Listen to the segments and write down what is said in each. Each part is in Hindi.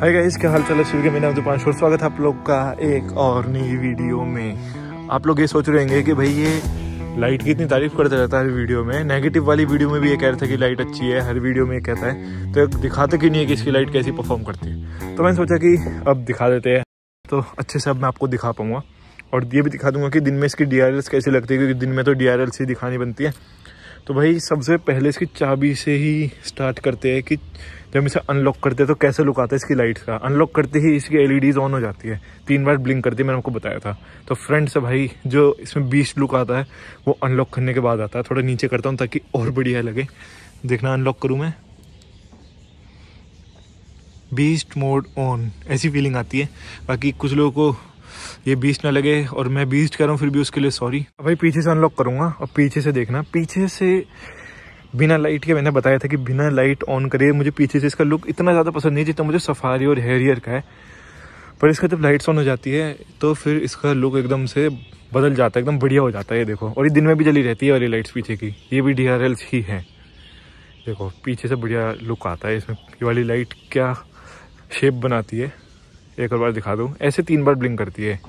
हाय गाइस क्या हाल चाल है शिव के मेरा नाम शोर स्वागत है आप लोग का एक और नई वीडियो में आप लोग ये सोच रहे होंगे कि भाई ये लाइट की इतनी तारीफ करता रहता है हर वीडियो में नेगेटिव वाली वीडियो में भी ये कह रहा था कि लाइट अच्छी है हर वीडियो में ये कहता है तो दिखाते क्यों नहीं है कि इसकी लाइट कैसी परफॉर्म करती है तो मैंने सोचा कि अब दिखा देते हैं तो अच्छे से अब मैं आपको दिखा पाऊँगा और ये भी दिखा दूंगा कि दिन में इसकी डी कैसी लगती है क्योंकि दिन में तो डी ही दिखानी बनती है तो भाई सबसे पहले इसकी चाबी से ही स्टार्ट करते हैं कि जब इसे अनलॉक करते हैं तो कैसे लुक आता है इसकी लाइट्स का अनलॉक करते ही इसकी एलईडीज ऑन हो जाती है तीन बार ब्लिंक करती है मैंने आपको बताया था तो फ्रेंड्स भाई जो इसमें बीस लुक आता है वो अनलॉक करने के बाद आता है थोड़ा नीचे करता हूँ ताकि और बढ़िया लगे देखना अनलॉक करूँ मैं बीस्ट मोड ऑन ऐसी फीलिंग आती है बाकी कुछ लोगों को ये बीच ना लगे और मैं बीच कर रहा हूँ फिर भी उसके लिए सॉरी भाई पीछे से अनलॉक करूँगा और पीछे से देखना पीछे से बिना लाइट के मैंने बताया था कि बिना लाइट ऑन करे मुझे पीछे से इसका लुक इतना ज़्यादा पसंद नहीं जितना मुझे सफारी और हेरियर का है पर इसका जब लाइट्स ऑन हो जाती है तो फिर इसका लुक एकदम से बदल जाता है एकदम बढ़िया हो जाता है ये देखो और ये दिन में भी जली रहती है वाली लाइट्स पीछे की ये भी डी ही है देखो पीछे से बढ़िया लुक आता है इसमें ये वाली लाइट क्या शेप बनाती है एक और बार दिखा दूँ ऐसे तीन बार ब्लिंक करती है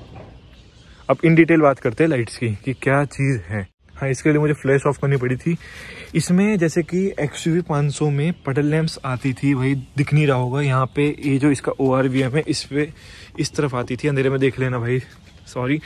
अब इन डिटेल बात करते हैं लाइट्स की कि क्या चीज़ है हाँ इसके लिए मुझे फ्लैश ऑफ करनी पड़ी थी इसमें जैसे कि एक्स यू वी में पटल लैम्प्स आती थी वही दिख नहीं रहा होगा यहाँ पे ये जो इसका ओ आर वी एम है इस पर इस तरफ आती थी अंधेरे में देख लेना भाई सॉरी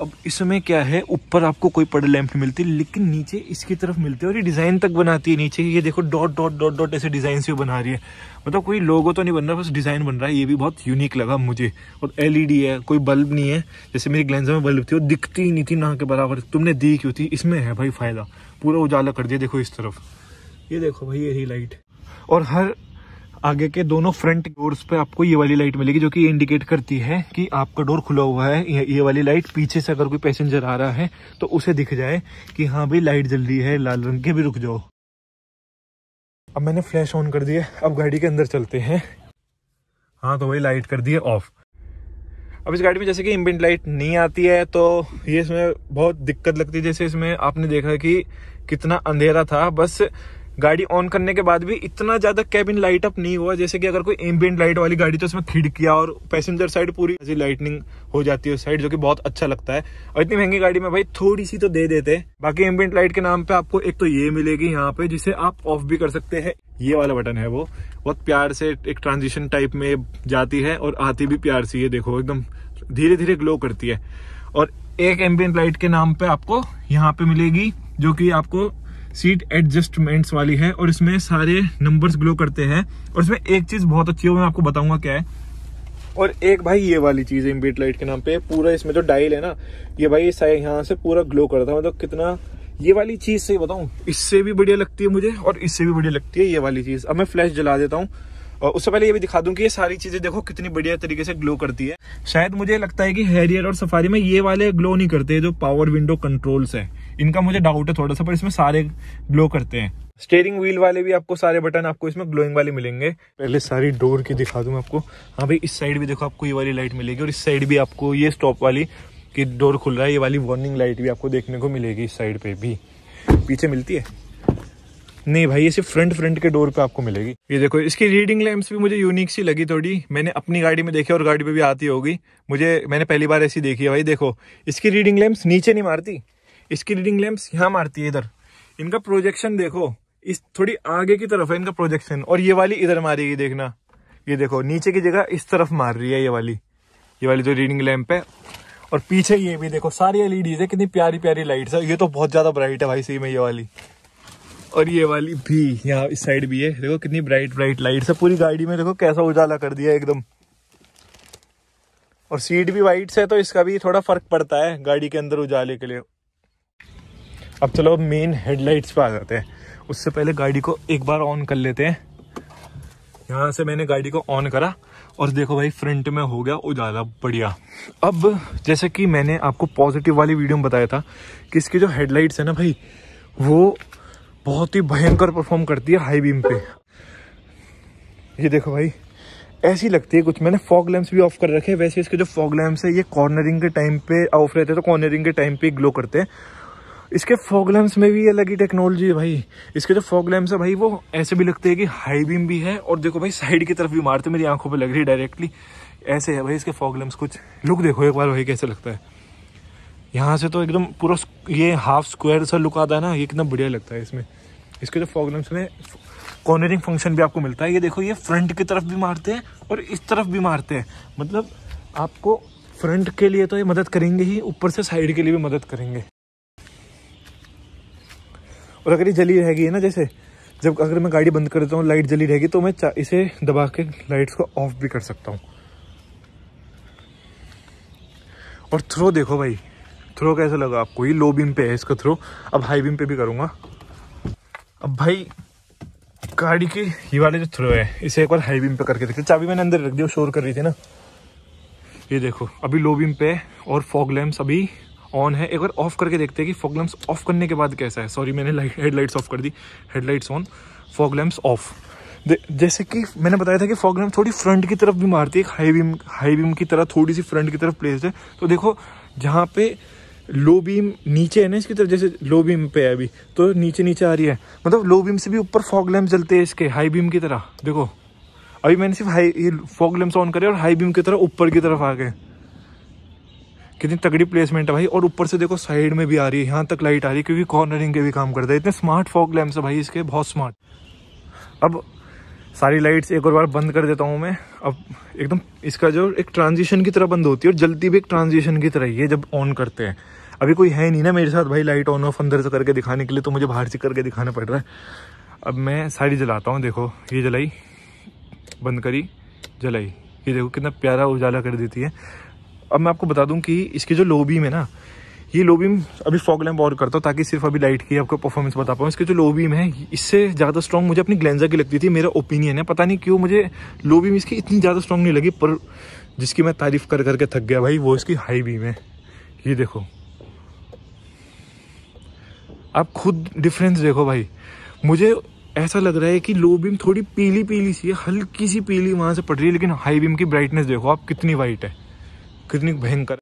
अब इसमें क्या है ऊपर आपको कोई पड़े लैंप नहीं मिलती लेकिन नीचे इसकी तरफ मिलती है और ये डिज़ाइन तक बनाती है नीचे ये देखो डॉट डॉट डॉट डॉट ऐसे डिज़ाइन से बना रही है मतलब कोई लोगो तो नहीं बन रहा बस डिज़ाइन बन रहा है ये भी बहुत यूनिक लगा मुझे और एलईडी e है कोई बल्ब नहीं है जैसे मेरी ग्लेंजर में बल्ब थी और दिखती ही नहीं थी ना के बराबर तुमने दी क्यों थी इसमें है भाई फ़ायदा पूरा उजाला कर दिया देखो इस तरफ ये देखो भाई यही लाइट और हर आगे के दोनों फ्रंट डोर्स पे आपको ये वाली लाइट मिलेगी जो कि इंडिकेट करती है कि आपका डोर खुला हुआ है ये वाली लाइट पीछे से अगर कोई पैसेंजर आ रहा है तो उसे दिख जाए कि हाँ भाई लाइट जल रही है लाल रंग की भी रुक जाओ अब मैंने फ्लैश ऑन कर दिया अब गाड़ी के अंदर चलते हैं हाँ तो वही लाइट कर दी है ऑफ अब इस गाड़ी में जैसे कि इम्बेंट लाइट नहीं आती है तो ये इसमें बहुत दिक्कत लगती है जैसे इसमें आपने देखा कि कितना अंधेरा था बस गाड़ी ऑन करने के बाद भी इतना ज्यादा कैबिन लाइट अप नहीं हुआ जैसे कि अगर कोई एम्बियंट लाइट वाली गाड़ी तो उसमें खिड़कियाँ और पैसेंजर साइड पूरी लाइटनिंग हो जाती है उस साइड जो कि बहुत अच्छा लगता है और इतनी महंगी गाड़ी में भाई थोड़ी सी तो दे देते बाकी एम्बियंट लाइट के नाम पे आपको एक तो ये मिलेगी यहाँ पे जिसे आप ऑफ भी कर सकते हैं ये वाला बटन है वो बहुत प्यार से एक ट्रांजिशन टाइप में जाती है और आती भी प्यार से ये देखो एकदम धीरे धीरे ग्लो करती है और एक एम्बियंट लाइट के नाम पे आपको यहाँ पे मिलेगी जो कि आपको सीट एडजस्टमेंट्स वाली है और इसमें सारे नंबर्स ग्लो करते हैं और इसमें एक चीज़ बहुत अच्छी हो मैं आपको बताऊंगा क्या है और एक भाई ये वाली चीज़ है इम्बेट लाइट के नाम पे पूरा इसमें जो डायल है ना ये भाई यहाँ से पूरा ग्लो करता है मतलब कितना ये वाली चीज़ से बताऊ इससे भी बढ़िया लगती है मुझे और इससे भी बढ़िया लगती है ये वाली चीज़ अब मैं फ्लैश जला देता हूँ और उससे पहले ये भी दिखा दूं कि ये सारी चीजें देखो कितनी बढ़िया तरीके से ग्लो करती है शायद मुझे लगता है कि हैरियर और सफारी में ये वाले ग्लो नहीं करते जो पावर विंडो कंट्रोल्स है इनका मुझे डाउट है थोड़ा सा पर इसमें सारे ग्लो करते हैं स्टेयरिंग व्हील वाले भी आपको सारे बटन आपको इसमें ग्लोइंग वाले मिलेंगे पहले सारी डोर की दिखा दूँ आपको हाँ भाई इस साइड भी देखो आपको ये वाली लाइट मिलेगी और इस साइड भी आपको ये स्टॉप वाली की डोर खुल रहा है ये वाली वार्निंग लाइट भी आपको देखने को मिलेगी इस साइड पे भी पीछे मिलती है नहीं भाई ये सिर्फ फ्रंट फ्रंट के डोर पे आपको मिलेगी ये देखो इसकी रीडिंग लैम्प्स भी मुझे यूनिक सी लगी थोड़ी मैंने अपनी गाड़ी में देखी और गाड़ी पे भी आती होगी मुझे मैंने पहली बार ऐसी देखी है भाई देखो इसकी रीडिंग लैम्प्स नीचे नहीं मारती इसकी रीडिंग लैंप्स यहाँ मारती है इधर इनका प्रोजेक्शन देखो इस थोड़ी आगे की तरफ है इनका प्रोजेक्शन और ये वाली इधर मारेगी देखना ये देखो नीचे की जगह इस तरफ मार रही है ये वाली ये वाली जो रीडिंग लैम्प है और पीछे ये भी देखो सारी एलईडीज e है कितनी प्यारी प्यारी लाइट्स है ये तो बहुत ज्यादा ब्राइट है भाई सही में ये वाली और ये वाली भी यहाँ इस साइड भी है देखो कितनी ब्राइट ब्राइट लाइट्स है पूरी गाड़ी में देखो कैसा उजाला कर दिया एकदम और सीट भी वाइट से है तो इसका भी थोड़ा फर्क पड़ता है गाड़ी के अंदर उजाले के लिए अब चलो अब मेन हेडलाइट्स पे आ जाते हैं उससे पहले गाड़ी को एक बार ऑन कर लेते हैं यहाँ से मैंने गाड़ी को ऑन करा और देखो भाई फ्रंट में हो गया उजाला बढ़िया अब जैसे कि मैंने आपको पॉजिटिव वाली वीडियो में बताया था कि इसकी जो हेडलाइट्स है ना भाई वो बहुत ही भयंकर परफॉर्म करती है हाई बीम पे ये देखो भाई ऐसी लगती है कुछ मैंने फॉग लैम्प्स भी ऑफ कर रखे हैं वैसे इसके जो फॉग लैम्प्स है ये कॉर्नरिंग के टाइम पे ऑफ रहते हैं तो कॉर्नरिंग के टाइम पे ग्लो करते हैं इसके फॉग में भी अलग ही टेक्नोलॉजी है भाई इसके जो फॉग है भाई वो ऐसे भी लगते हैं कि हाई बीम भी है और देखो भाई साइड की तरफ भी मारते मेरी आंखों पर लग रही है डायरेक्टली ऐसे है भाई इसके फॉग कुछ लुक देखो एक बार भाई कैसे लगता है यहाँ से तो एकदम पूरा ये हाफ स्क्वायर सा लुक आता है ना ये कितना बढ़िया लगता है इसमें इसके जो फॉग में कॉर्नरिंग फंक्शन भी आपको मिलता है ये देखो ये फ्रंट की तरफ भी मारते हैं और इस तरफ भी मारते हैं मतलब आपको फ्रंट के लिए तो ये मदद करेंगे ही ऊपर से साइड के लिए भी मदद करेंगे और अगर ये जली रहेगी ना जैसे जब अगर मैं गाड़ी बंद कर देता हूँ लाइट जली रहेगी तो मैं इसे दबा के लाइट्स को ऑफ भी कर सकता हूँ और थ्रो देखो भाई थ्रो कैसा लगा आपको ये लो बीम पे है इसका थ्रो अब हाई बीम पे भी करूँगा अब भाई गाड़ी की ये वाले जो थ्रो है इसे एक बार हाई बीम पे करके देखते चाबी मैंने अंदर रख दिया शोर कर रही थी ना ये देखो अभी लो बीम पे है और फॉग लैम्प अभी ऑन है एक बार ऑफ करके देखते हैं कि फॉग लैम्प्स ऑफ करने के बाद कैसा है सॉरी मैंने हेडलाइट्स ऑफ कर दी headlights on fog lamps off जैसे कि मैंने बताया था कि फॉग लैम्प थोड़ी फ्रंट की तरफ भी मारती है हाई बीम हाई बीम की तरह थोड़ी सी फ्रंट की तरफ प्लेस्ड है तो देखो जहाँ पे लो बीम नीचे है ना इसकी तरफ जैसे लो बीम पे है अभी तो नीचे नीचे आ रही है मतलब लो बीम से भी ऊपर फॉग लैम्प जलते हैं इसके हाई बीम की तरह देखो अभी मैंने सिर्फ हाई ये फॉग लैम्प्स ऑन करे और हाई बीम की तरह ऊपर की तरफ आ गए कितनी तगड़ी प्लेसमेंट है भाई और ऊपर से देखो साइड में भी आ रही है यहाँ तक लाइट आ रही है क्योंकि कॉर्नरिंग के भी काम करता है इतने स्मार्ट फॉक लैम्प्स है भाई इसके बहुत स्मार्ट अब सारी लाइट्स एक और बार बंद कर देता हूँ मैं अब एकदम इसका जो एक ट्रांजिशन की तरह बंद होती है और जल्दी भी एक ट्रांजिशन की तरह ही है जब ऑन करते हैं अभी कोई है नहीं ना मेरे साथ भाई लाइट ऑन ऑफ अंदर से करके दिखाने के लिए तो मुझे बाहर से करके दिखाना पड़ रहा है अब मैं सारी जलाता हूँ देखो ये जलाई बंद करी जलाई ये देखो कितना प्यारा उजाला कर देती है अब मैं आपको बता दूं कि इसकी जो लो बीम है ना ये लो बीम अभी फॉग लैम्प और करता हूँ ताकि सिर्फ अभी लाइट की आपको परफॉर्मेंस बता पाऊँ इसकी जो लो बीम है इससे ज़्यादा स्ट्रॉन्ग मुझे अपनी ग्लेंजा की लगती थी मेरा ओपिनियन है पता नहीं क्यों मुझे लो बीम इसकी इतनी ज़्यादा स्ट्रॉन्ग नहीं लगी पर जिसकी मैं तारीफ़ कर करके थक गया भाई वो इसकी हाई बीम है ये देखो आप खुद डिफरेंस देखो भाई मुझे ऐसा लग रहा है कि लो बीम थोड़ी पीली पीली सी है हल्की सी पीली वहाँ से पड़ रही है लेकिन हाई बीम की ब्राइटनेस देखो आप कितनी वाइट है कितनी भयंकर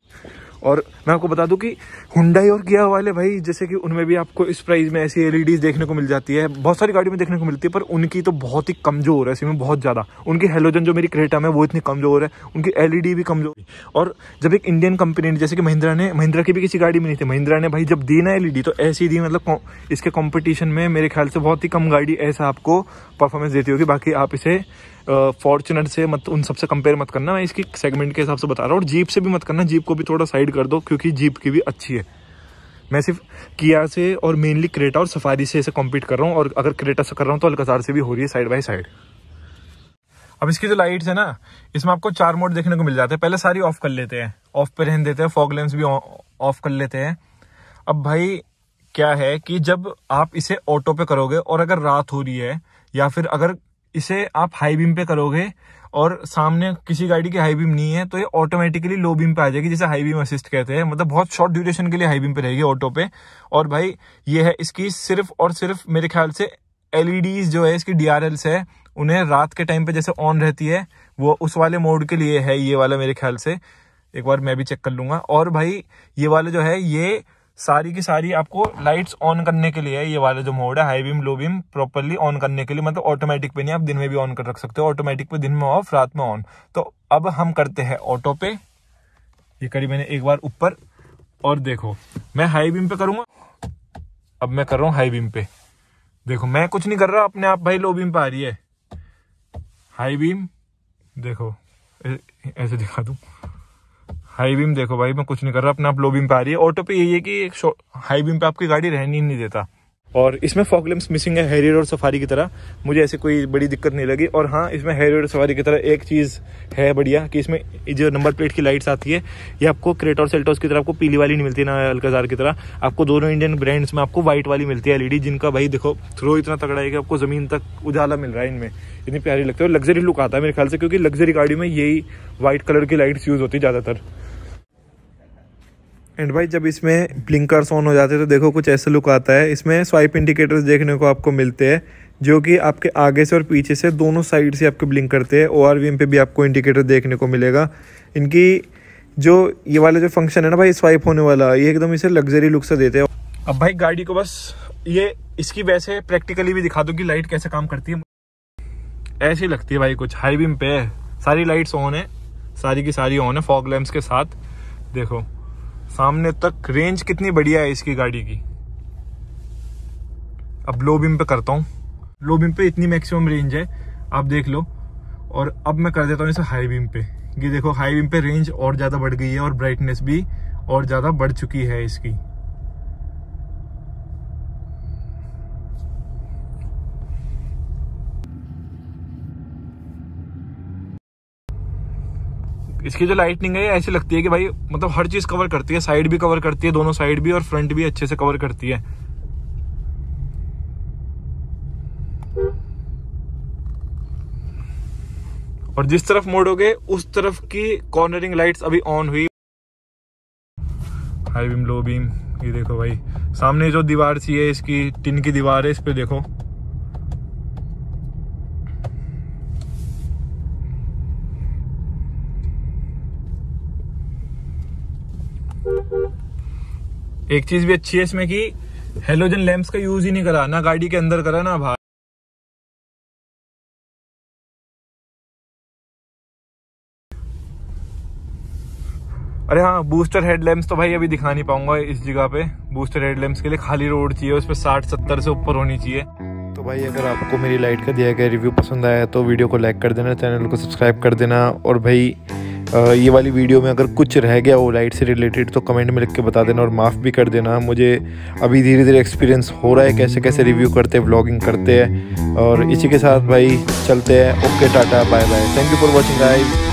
और मैं आपको बता दूं कि हुंडई और किया वाले भाई जैसे कि उनमें भी आपको इस प्राइस में ऐसी एलईडीज़ e देखने को मिल जाती है बहुत सारी गाड़ी में देखने को मिलती है पर उनकी तो बहुत ही कमज़ोर है इसमें बहुत ज़्यादा उनकी हेलोजन जो मेरी क्रेटा में वो इतनी कमज़ोर है उनकी एलईडी e भी कमज़ोर है और जब एक इंडियन कंपनी ने जैसे कि महिंद्रा ने महिंद्रा की भी किसी गाड़ी में नहीं थी महिंद्रा ने भाई जब दी ना एल e तो ऐसी दी मतलब इसके कॉम्पिटिशन में मेरे ख्याल से बहुत ही कम गाड़ी ऐसा आपको परफॉर्मेंस देती होगी बाकी आप इसे फॉर्चुनर से मत उन सबसे कंपेयर मत करना मैं इसकी सेगमेंट के हिसाब से बता रहा हूँ और जीप से भी मत करना जीप को भी थोड़ा साइड कर दो क्योंकि जीप की भी अच्छी है मैं सिर्फ किया से और मेनली क्रेटा और सफारी से इसे कॉम्पीट कर रहा हूँ और अगर क्रेटा से कर रहा हूँ तो अलकजार से भी हो रही है साइड बाई साइड अब इसकी जो लाइट्स है ना इसमें आपको चार मोड देखने को मिल जाते हैं पहले सारी ऑफ कर लेते हैं ऑफ पे रहन देते हैं फॉग लेंस भी ऑफ कर लेते हैं अब भाई क्या है कि जब आप इसे ऑटो पे करोगे और अगर रात हो रही है या फिर अगर इसे आप हाई बीम पे करोगे और सामने किसी गाड़ी की हाई बीम नहीं है तो ये ऑटोमेटिकली लो बीम पे आ जाएगी जिसे हाई बीम असिस्ट कहते हैं मतलब बहुत शॉर्ट ड्यूरेशन के लिए हाई बीम पे रहेगी ऑटो पे और भाई ये है इसकी सिर्फ और सिर्फ मेरे ख्याल से एलईडीज e जो है इसकी डी है उन्हें रात के टाइम पे जैसे ऑन रहती है वो उस वाले मोड के लिए है ये वाला मेरे ख्याल से एक बार मैं भी चेक कर लूंगा और भाई ये वाला जो है ये सारी की सारी आपको लाइट्स ऑन करने के लिए ये वाला जो मोड है high beam low beam properly on करने के लिए मतलब ऑटोमेटिक पे नहीं आप दिन में भी ऑन कर रख सकते हो ऑटोमेटिक पे दिन में ऑफ रात में ऑन तो अब हम करते हैं ऑटो पे ये करी मैंने एक बार ऊपर और देखो मैं हाई बीम पे करूंगा अब मैं कर रहा हूँ हाई बीम पे देखो मैं कुछ नहीं कर रहा अपने आप भाई लो बीम पे आ रही है हाई बीम देखो ऐसे दिखा दू हाई बीम देखो भाई मैं कुछ नहीं कर रहा अपने आप लो बीम पे आ रही है ऑटो पे यही है कि एक हाई बीम पे आपकी गाड़ी रहने ही नहीं देता और इसमें फॉकलिम्स मिसिंग है हेरियर और सफारी की तरह मुझे ऐसी कोई बड़ी दिक्कत नहीं लगी और हाँ इसमें हेरियर और सफारी की तरह एक चीज़ है बढ़िया कि इसमें जो नंबर प्लेट की लाइट्स आती है ये आपको क्रेट और सेल्टोस की तरह आपको पीली वाली नहीं मिलती ना अलकाजार की तरह आपको दोनों इंडियन ब्रांड्स में आपको व्हाइट वाली मिलती है एलईडी जिनका भाई देखो थ्रो इतना तगड़ा है कि आपको ज़मीन तक उजाला मिल रहा है इनमें इतनी प्यारी लगती है और लग्जरी लुक आता है मेरे ख्याल से क्योंकि लग्जरी गाड़ी में यही व्हाइट कलर की लाइट्स यूज़ होती है ज़्यादातर एंड भाई जब इसमें ब्लिंकर्स ऑन हो जाते हैं तो देखो कुछ ऐसे लुक आता है इसमें स्वाइप इंडिकेटर्स देखने को आपको मिलते हैं जो कि आपके आगे से और पीछे से दोनों साइड से आपके ब्लिंक करते हैं ओ आर पे भी आपको इंडिकेटर देखने को मिलेगा इनकी जो ये वाला जो फंक्शन है ना भाई स्वाइप होने वाला ये एकदम इसे लग्जरी लुक से देते हैं अब भाई गाड़ी को बस ये इसकी वैसे प्रैक्टिकली भी दिखा दो कि लाइट कैसे काम करती है ऐसी लगती है भाई कुछ हाई बीम पे सारी लाइट्स ऑन है सारी की सारी ऑन है फॉग लैम्प्स के साथ देखो सामने तक रेंज कितनी बढ़िया है इसकी गाड़ी की अब लो बिम पे करता हूँ लो बिम पे इतनी मैक्सिमम रेंज है आप देख लो और अब मैं कर देता हूँ इसे हाई बिम पे ये देखो हाई बिम पे रेंज और ज़्यादा बढ़ गई है और ब्राइटनेस भी और ज़्यादा बढ़ चुकी है इसकी इसकी जो लाइटनिंग है ऐसी लगती है कि भाई मतलब हर चीज कवर करती है साइड भी कवर करती है दोनों साइड भी और फ्रंट भी अच्छे से कवर करती है और जिस तरफ मोड़ोगे उस तरफ की कॉर्नरिंग लाइट्स अभी ऑन हुई हाई बीम लो बीम ये देखो भाई सामने जो दीवार सी है इसकी टिन की दीवार है इस पे देखो एक चीज भी अच्छी है इसमें कि हेलोजन लैंप्स का यूज ही नहीं करा ना गाड़ी के अंदर करा ना बाहर अरे हाँ बूस्टर हेडलैम्प्स तो भाई अभी दिखा नहीं पाऊंगा इस जगह पे बूस्टर हेडलैम्प्स के लिए खाली रोड चाहिए उस पर साठ सत्तर से ऊपर होनी चाहिए तो भाई अगर आपको मेरी लाइट का दिया गया रिव्यू पसंद आया तो वीडियो को लाइक कर देना चैनल को सब्सक्राइब कर देना और भाई ये वाली वीडियो में अगर कुछ रह गया हो लाइट से रिलेटेड तो कमेंट में लिख के बता देना और माफ़ भी कर देना मुझे अभी धीरे धीरे एक्सपीरियंस हो रहा है कैसे कैसे रिव्यू करते हैं ब्लॉगिंग करते हैं और इसी के साथ भाई चलते हैं okay tata bye bye thank you for watching I